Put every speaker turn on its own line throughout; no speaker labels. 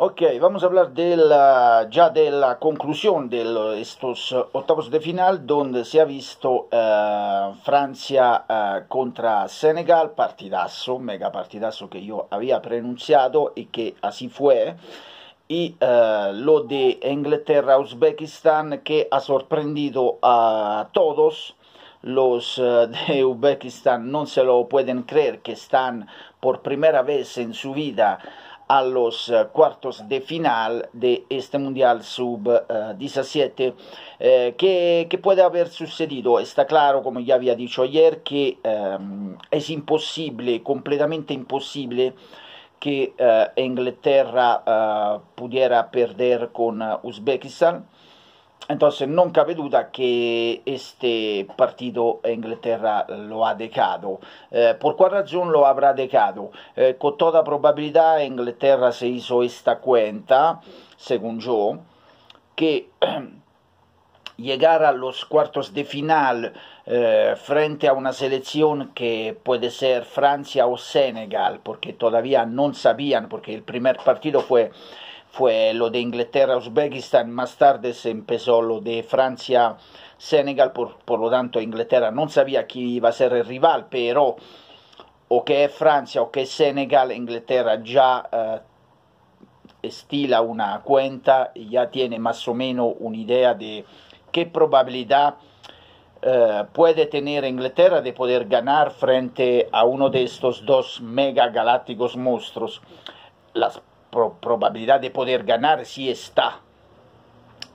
Ok, vamos a hablar de la, ya de la conclusión de estos eh, octavos de final, donde se ha visto eh, Francia eh, contra Senegal, partidazo, mega partidazo que yo había pronunciado y que así fue. Y lo de Inglaterra-Uzbekistán, que ha sorprendido a todos. Los de Uzbekistán no se lo pueden creer que están por primera vez en su vida a los cuartos de final de este Mundial Sub-17. Eh, eh, ¿qué, ¿qué, puede haber sucedido? Está claro, como ya había dicho ayer, que eh, es imposible, completamente imposible, que eh, Inglaterra eh, pudiera perder con eh, Uzbekistán Entonces non cabe duda que este partido en Inglaterra lo ha dejado. Eh, ¿Por cuál razón lo avrà dejado? Eh, con tutta probabilità Inghilterra se hizo esta cuenta, secondo yo, che llegar a los cuartos de final eh, frente a una selección que puede ser Francia o Senegal, porque todavía no sabían, porque el primer partido fue fue lo de Inglaterra, Uzbekistán, más tarde se empezó lo de Francia, Senegal, por, lo tanto Inglaterra no sabía quién iba a ser el rival, pero o que es Francia o que es Senegal, Inglaterra ya eh, estila una cuenta, ya tiene más o menos una idea de qué probabilidad eh, puede tener Inglaterra de poder ganar frente a uno de estos dos mega galácticos monstruos. Las probabilidad de poder ganar si está,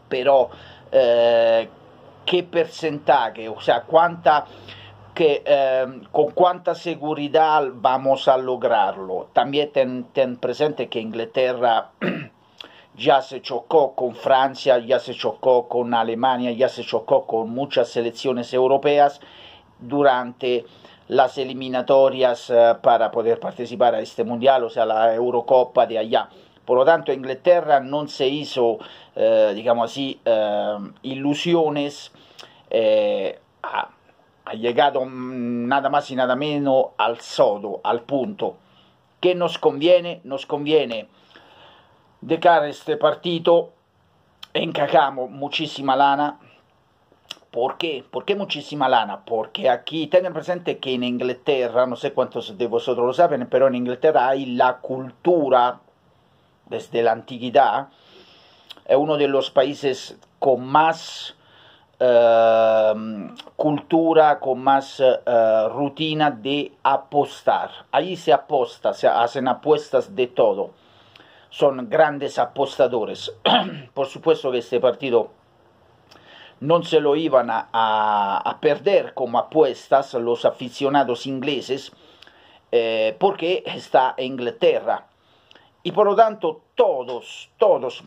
pero eh, qué porcentaje, o sea, cuánta, que, eh, con cuánta seguridad vamos a lograrlo. También ten, ten presente que Inglaterra ya se chocó con Francia, ya se chocó con Alemania, ya se chocó con muchas selecciones europeas durante las eliminatorias eh, para poder participar a este mundial, o sea, la Eurocopa de allá. Por lo tanto, Inglaterra no se hizo, eh, digamos así, eh, ilusiones, eh, ha, ha, llegado nada más y nada menos al sodo, al punto. ¿Qué nos conviene? Nos conviene dejar este partido, encajamos muchísima lana, ¿Por qué? ¿Por qué muchísima lana? Porque aquí tengan presente que en Inglaterra, no sé cuántos de vosotros lo saben, pero en Inglaterra hay la cultura desde la antigüedad, es eh, uno de los países con más eh, cultura, con más eh, rutina de apostar. Ahí se aposta, se hacen apuestas de todo. Son grandes apostadores. Por supuesto que este partido no se lo iban a, perder como apuestas los aficionados ingleses eh, porque está en Inglaterra. Y por lo tanto todos, todos,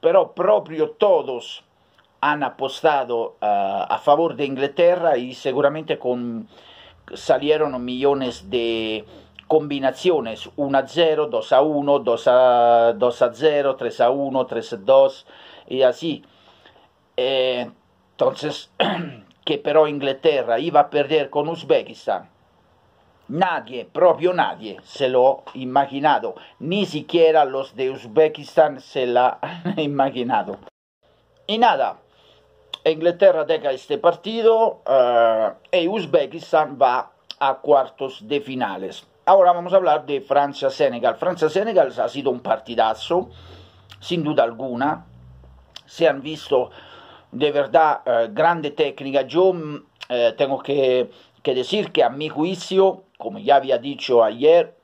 pero propio todos han apostado eh, a favor de Inglaterra y seguramente con, salieron millones de combinaciones 1 a 0, 2 a 1, 2 a, 2 a 0, 3 a 1, 3 a 2 y así. Entonces, que pero Inglaterra iba a perder con Uzbekistán. Nadie, propio nadie, se lo ha imaginado. Ni siquiera los de Uzbekistán se la han imaginado. Y nada, Inglaterra deja este partido eh, y Uzbekistán va a cuartos de finales. Ahora vamos a hablar de Francia-Senegal. Francia-Senegal ha sido un partidazo, sin duda alguna. Se han visto de verdad eh, grande técnica. Yo mm, eh, tengo que, que, decir que a mi juicio, como ya había dicho ayer,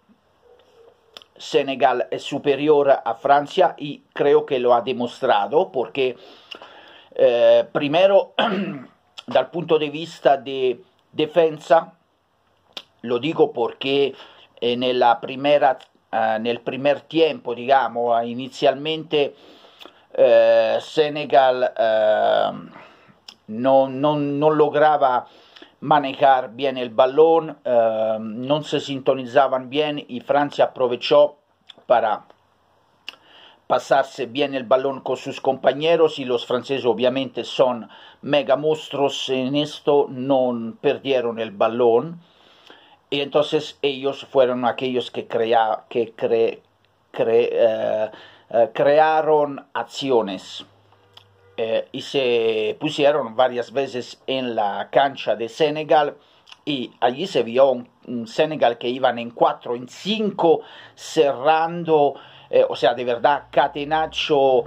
Senegal es superior a Francia y creo que lo ha demostrado porque eh, primero dal punto di vista di difesa, lo dico perché eh, nella primera, eh, nel primer tiempo, diciamo, eh, inizialmente Eh, Senegal eh, no, lograba manejar bien el balón, eh, no se sintonizaban bien y Francia aprovechó para pasarse bien el balón con sus compañeros y los franceses obviamente son mega monstruos en esto, no perdieron el balón y entonces ellos fueron aquellos que, crea, que cre, Eh, crearon acciones eh, y se pusieron varias veces en la cancha de Senegal y allí se vio un, un Senegal que iban en cuatro, en cinco, cerrando, eh, o sea, de verdad, catenacho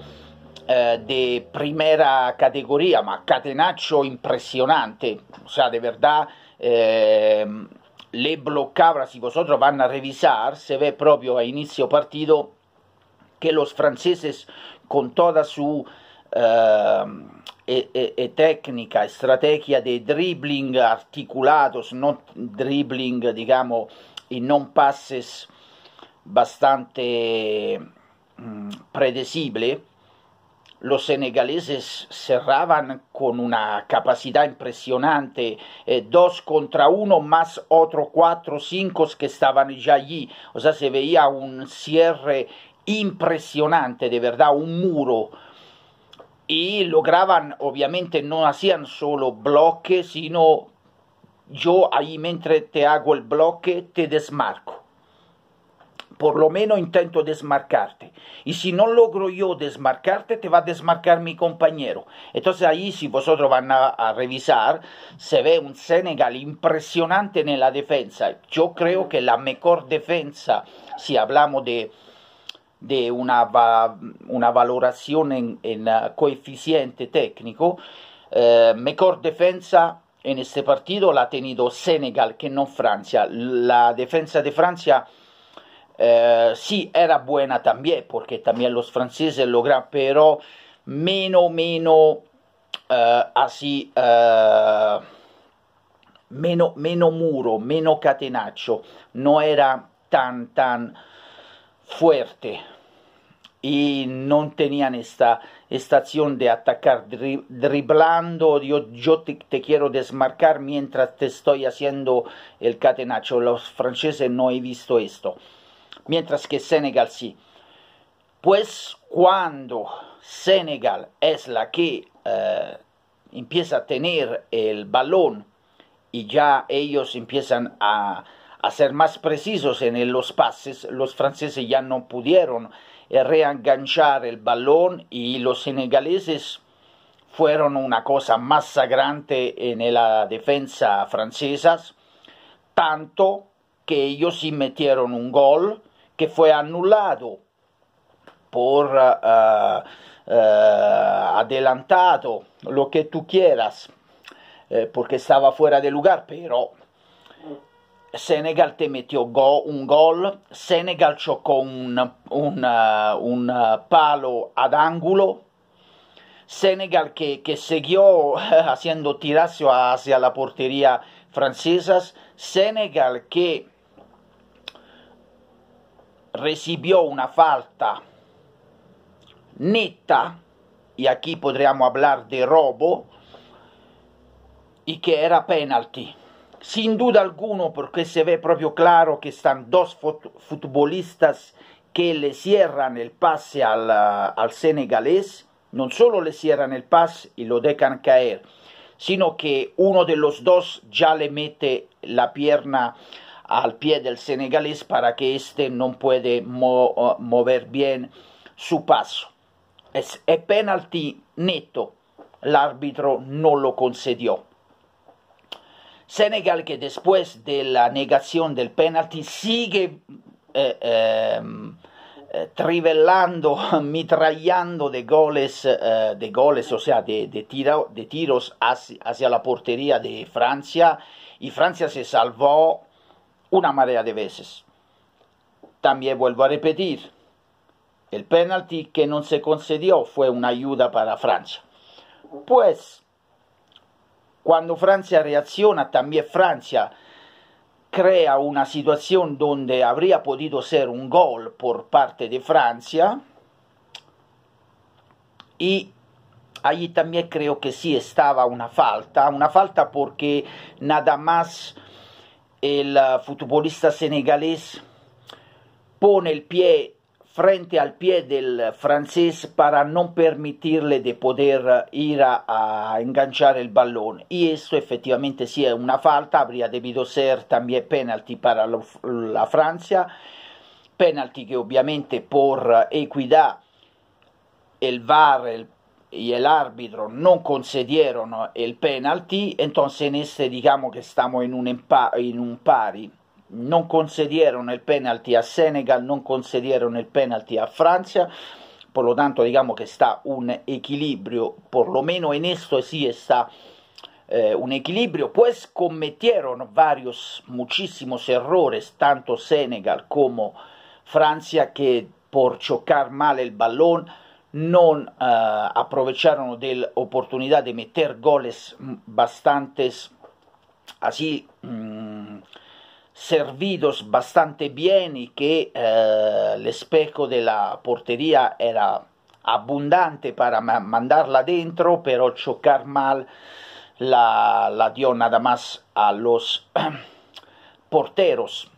eh, de primera categoría, ma catenaccio impresionante, o sea, de verdad eh, le bloccaba, si vosotros van a revisar, se ve proprio a inizio partito, que los franceses, con toda su eh, e, e, e técnica, estrategia de dribbling articulados, no dribbling, digamos, y no pases bastante mm, predecible, los senegaleses cerraban con una capacidad impresionante, eh, dos contra uno más otro cuatro, cinco que estaban ya allí. O sea, se veía un cierre impresionante, de verdad, un muro. Y lograban, obviamente, no hacían solo bloque, sino yo ahí mientras te hago el bloque, te desmarco. Por lo menos intento desmarcarte. Y si no logro yo desmarcarte, te va a desmarcar mi compañero. Entonces ahí, si vosotros van a, a revisar, se ve un Senegal impresionante en la defensa. Yo creo que la mejor defensa, si hablamos de di una, va- una valorazione in, in, eh, coefficiente tecnico, eh, mejor defensa en este partido la ha Senegal che non Francia. La difesa di Francia eh, sí era buena también, porque también los franceses lograron, però meno, meno, eh, así, eh, meno, meno muro, meno catenaccio. non era tan, tan... fuerte y no tenían esta, estación de atacar driblando, oh yo, te, quiero desmarcar mientras te estoy haciendo el catenacho. Los franceses no he visto esto, mientras que Senegal sí. Pues cuando Senegal es la que eh, empieza a tener el balón y ya ellos empiezan a, a ser más precisos en los pases, los franceses ya no pudieron eh, reenganchar el balón y los senegaleses fueron una cosa sagrante en la defensa francesa, tanto que ellos metieron un gol que fue anulado por ah, ah, ah, adelantado, lo que tú quieras, eh, porque estaba fuera de lugar, pero Senegal temetió go, un gol, Senegal giocò un, un, uh, un, uh, palo ad angolo, Senegal que, que siguió haciendo tirazo hacia la porteria francesa, Senegal que recibió una falta netta, e qui potremmo parlare di robo, e che era penalti. sin duda alguno, porque se ve propio claro que están dos futbolistas que le cierran el pase al, senegalés, no solo le cierran el pase y lo dejan caer, sino que uno de los dos ya le mete la pierna al pie del senegalés para que éste no puede mover bien su paso. Es, es penalti neto, el árbitro no lo concedió. Senegal que después de la negación del penalti sigue eh, em, eh, trivelando, mitrallando de goles, eh, de goles o sea, de, de tiros hacia, la portería de Francia y Francia se salvó una marea de veces. También vuelvo a repetir, el penalty que no se concedió fue una ayuda para Francia. Pues Quando Francia reacciona, también Francia crea una situazione dove avrebbe potuto essere un gol por parte di Francia y ahí también creo che sì, stava una falta, una falta perché nada más il futbolista senegalese pone el pie frente al piede del francese per non permetterle di poter ir a, a ingaggiare il ballone. Questo effettivamente sì è una falta, avrebbe debito essere anche penalty per la, Francia, penalty che ovviamente per equità il VAR il, e l'arbitro non considerano il penalty, entonces in este diciamo che stiamo in un, impa, in un pari non concedieron il penalty a Senegal, non concedieron il penalty a Francia. per lo tanto, diciamo che sta un equilibrio, por lo menos en esto sí sta eh, un equilibrio, poi scommettieron varios, muchísimos errores, tanto Senegal come Francia, che per chocar male il balón non eh, aprovecharon de oportunidad de meter goles bastantes así. Mmm, servidos bastante bien y que eh, el espejo de la portería era abundante para mandarla dentro, pero chocar mal la, la dio nada más a los porteros.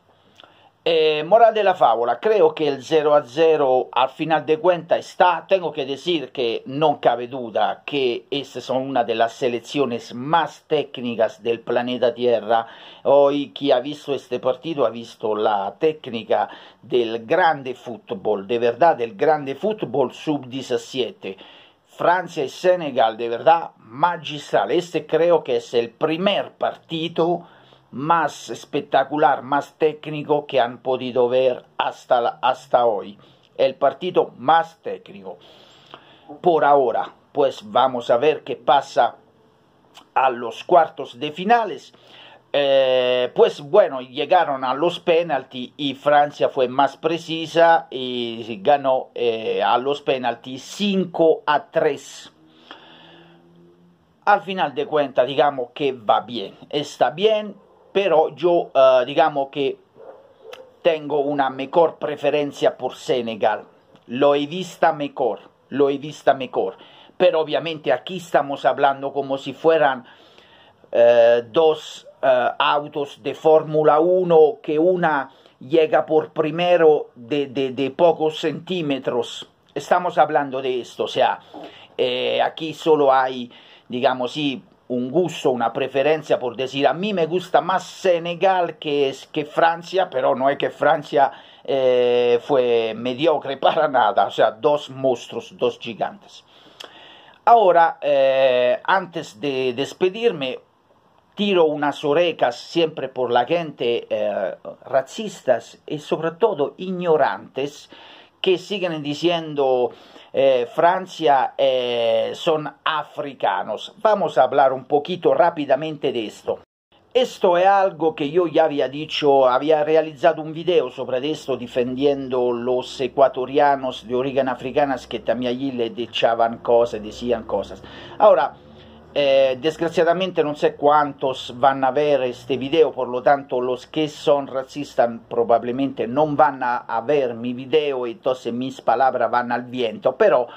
Eh, moral de la fábula, creo que el 0 a 0 al final de cuentas está. Tengo che dire che non cabe duda che estas sono una delle selezioni selecciones más técnicas del planeta Tierra. Hoy chi ha visto questo partito ha visto la tecnica del grande football, de verdad del grande football sub-17. Francia e Senegal, de verdad magistrale. Este creo que es el primer partido más espectacular, más técnico que han podido ver hasta, hasta hoy. El partido más técnico. Por ahora, pues vamos a ver qué pasa a los cuartos de finales. Eh, pues bueno, llegaron a los penaltis y Francia fue más precisa y ganó eh, a los penaltis 5 a 3. Al final de cuentas, digamos que va bien, está bien, pero yo eh, digamos que tengo una mejor preferencia por Senegal. Lo he visto mejor, lo he visto mejor. Pero obviamente aquí estamos hablando como si fueran eh, dos eh, autos de Fórmula 1 que una llega por primero de, pocos centímetros. Estamos hablando de esto, o sea, aquí solo hay, digamos, sí, un gusto, una preferencia por decir, a mí me gusta más Senegal que, que Francia, pero no es que Francia eh, fue mediocre para nada, o sea, dos monstruos, dos gigantes. Ahora, eh, antes de despedirme, tiro unas orejas siempre por la gente eh, racistas y sobre todo ignorantes que siguen diciendo eh, Francia eh, son africanos. Vamos a hablar un poquito rapidamente de esto. Esto es algo que yo ya había dicho, había realizado un video sobre esto defendiendo los ecuatorianos de origen africana que también allí le echaban cosas, decían cosas. Ahora, eh, desgraziatamente non so quantos vanno a avere questi video, per lo tanto lo che sono razzista probabilmente non vanno a avermi video e to mis palabra vanno al viento, però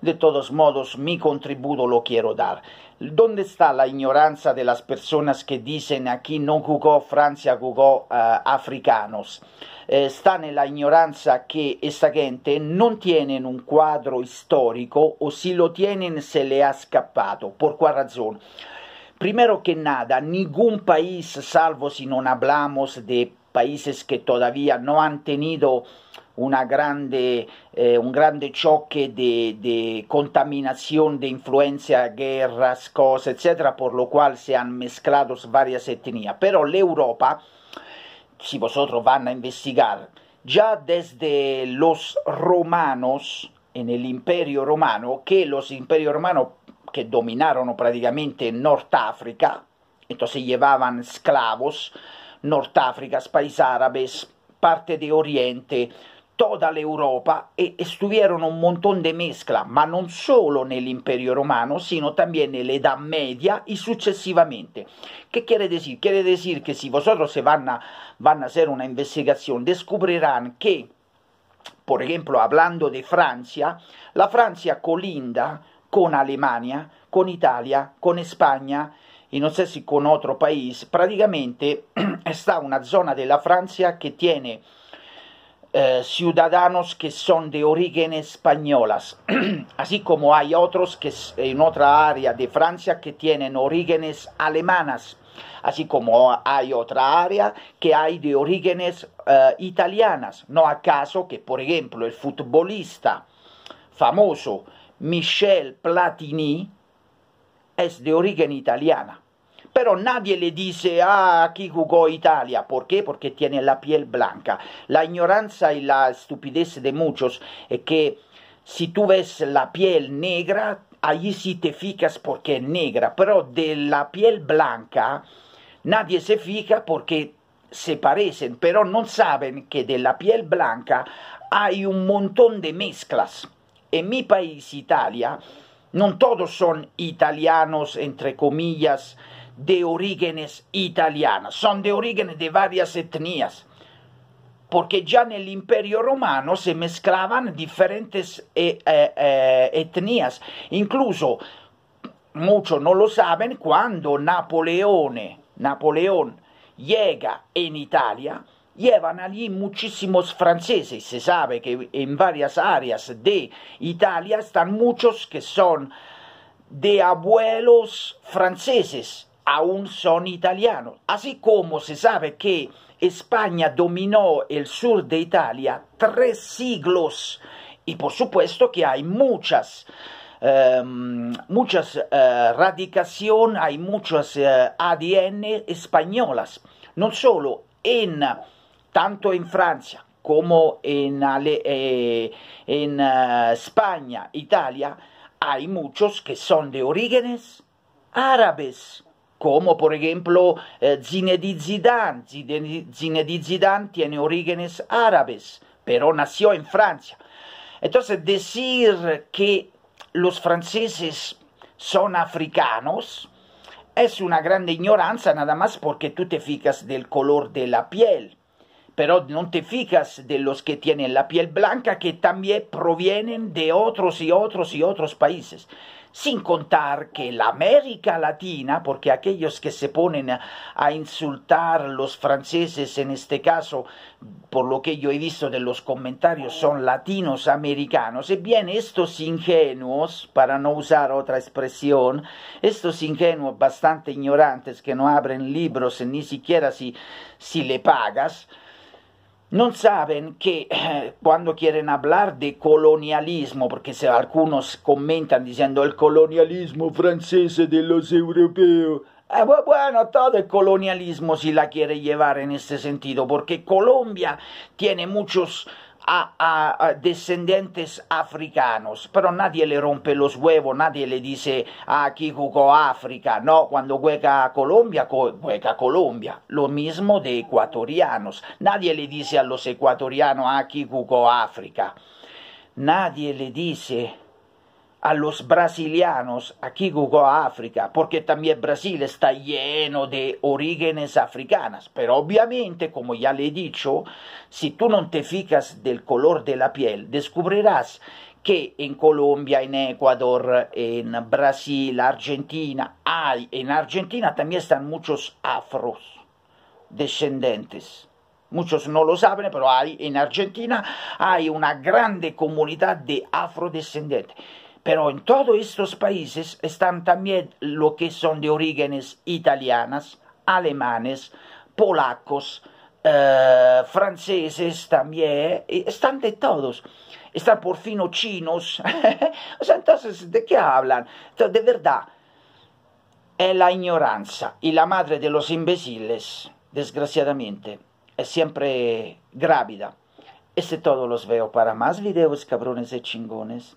de todos modos mi contributo lo quiero dar. ¿Dónde está la ignorancia de las personas que dicen aquí no jugó Francia, jugó uh, africanos? Eh, sta nella ignoranza che esta gente non tiene un quadro storico o si lo tiene se le ha scappato. ¿Por cuál razón? Primero que nada, ningún país, salvo si non hablamos de países que todavía no han tenido una grande, eh, un grande choque de, contaminación, de influencia, guerras, cosas, etc., por lo cual se han mezclado varias etnias. Pero la Europa, si vosotros van a investigar, ya desde los romanos, en el imperio romano, que los imperios romanos que dominaron prácticamente Norteáfrica, entonces llevaban esclavos, norteafrica, países árabes, parte de Oriente, tutta l'Europa e estuvieron un montone di mescla, ma non solo nell'Impero Romano, sino también en Media e successivamente. Che quiere dire? Quiere dire che si vosotros se van a, van una investigazione, descubrirán che, per esempio, parlando di Francia, la Francia colinda con Alemania, con Italia, con Spagna, y no sé si con otro país, prácticamente está una zona della Francia che tiene Eh, ciudadanos que son de orígenes españolas, así como hay otros que en otra área de Francia que tienen orígenes alemanas, así como hay otra área que hay de orígenes eh, italianas. No acaso que, por ejemplo, el futbolista famoso Michel Platini es de origen italiana pero nadie le dice, a ah, aquí jugó Italia. ¿Por qué? Porque tiene la piel blanca. La ignorancia y la estupidez de muchos es que si tú ves la piel negra, allí sí te fijas porque es negra, pero de la piel blanca nadie se fija porque se parecen, pero no saben que de la piel blanca hay un montón de mezclas. En mi país, Italia, no todos son italianos, entre comillas, de orígenes italianas, son de orígenes de varias etnias, porque ya en el imperio romano se mezclaban diferentes eh, eh, eh, etnias, incluso muchos no lo saben, cuando Napoleone, Napoleón llega en Italia, llevan allí muchísimos franceses. Se sabe que en varias áreas de Italia están muchos que son de abuelos franceses aún son italianos. Así como se sabe que España dominó el sur de Italia tres siglos y por supuesto que hay muchas em, muchas eh, radicación, hay muchas eh, ADN españolas, no solo en, tanto en Francia como en, eh, España, Italia, hay muchos que son de orígenes árabes como por ejemplo eh, Zinedine Zidane. Zinedine Zidane tiene orígenes árabes, pero nació en Francia. Entonces decir que los franceses son africanos es una gran ignorancia nada más porque tú te fijas del color de la piel pero no te fijas de los que tienen la piel blanca que también provienen de otros y otros y otros países. Sin contar que la América Latina, porque aquellos que se ponen a, insultar a los franceses en este caso, por lo que yo he visto de los comentarios, son latinos americanos. Y bien, estos ingenuos, para no usar otra expresión, estos ingenuos bastante ignorantes que no abren libros ni siquiera si, si le pagas, no saben que eh, cuando quieren hablar de colonialismo, porque algunos comentan diciendo el colonialismo francés de los europeos, ah, bueno, todo el colonialismo si la quiere llevar en este sentido, porque Colombia tiene muchos a, descendientes africanos, pero nadie le rompe los huevos, nadie le dice a ah, aquí jugó África, no, cuando hueca a Colombia, ...hueca a Colombia, lo mismo de ecuatorianos, nadie le dice a los ecuatorianos ah, aquí África, nadie le dice a los brasilianos aquí jugó a África, porque también Brasil está lleno de orígenes africanas. Pero obviamente, como ya le he dicho, si tú no te fijas del color de la piel, descubrirás que en Colombia, en Ecuador, en Brasil, Argentina, hay, en Argentina también están muchos afros descendentes. Muchos no lo saben, pero hay en Argentina hay una grande comunidad de afrodescendientes. Pero en todos estos países están también lo que son de orígenes italianas, alemanes, polacos, eh, franceses también, están de todos. Están por fin chinos. o sea, entonces, ¿de qué hablan? de verdad, es la ignorancia y la madre de los imbéciles, desgraciadamente, es siempre grávida. Este todo los veo para más videos, cabrones y chingones.